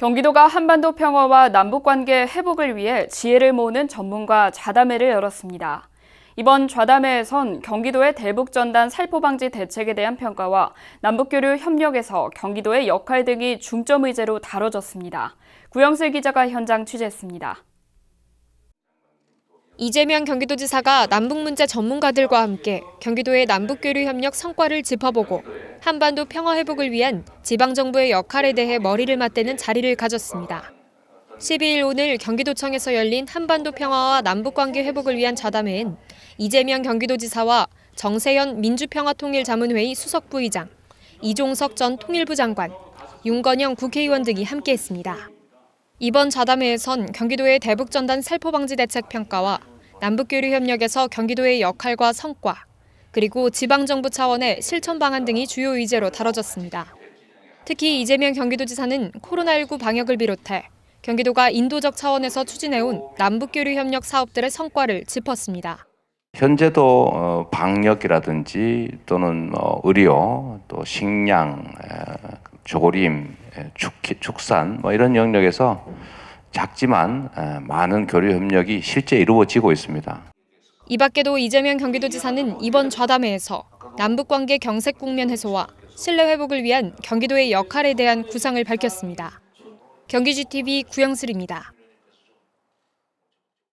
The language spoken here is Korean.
경기도가 한반도 평화와 남북관계 회복을 위해 지혜를 모으는 전문가 좌담회를 열었습니다. 이번 좌담회에선 경기도의 대북전단 살포방지 대책에 대한 평가와 남북교류 협력에서 경기도의 역할 등이 중점 의제로 다뤄졌습니다. 구영슬 기자가 현장 취재했습니다. 이재명 경기도지사가 남북 문제 전문가들과 함께 경기도의 남북교류 협력 성과를 짚어보고 한반도 평화 회복을 위한 지방정부의 역할에 대해 머리를 맞대는 자리를 가졌습니다. 12일 오늘 경기도청에서 열린 한반도 평화와 남북관계 회복을 위한 좌담회엔 이재명 경기도지사와 정세현 민주평화통일자문회의 수석부의장, 이종석 전 통일부 장관, 윤건영 국회의원 등이 함께했습니다. 이번 좌담회에선 경기도의 대북전단 살포방지 대책 평가와 남북교류 협력에서 경기도의 역할과 성과, 그리고 지방정부 차원의 실천 방안 등이 주요 의제로 다뤄졌습니다. 특히 이재명 경기도지사는 코로나19 방역을 비롯해 경기도가 인도적 차원에서 추진해온 남북교류 협력 사업들의 성과를 짚었습니다. 현재도 어, 방역이라든지 또는 어, 의료, 또 식량, 조림, 축산 뭐 이런 영역에서 작지만 많은 교류 협력이 실제 이루어지고 있습니다. 이 밖에도 이재명 경기도지사는 이번 좌담회에서 남북관계 경색 국면 해소와 신뢰 회복을 위한 경기도의 역할에 대한 구상을 밝혔습니다. 경기GTV 구영슬입니다.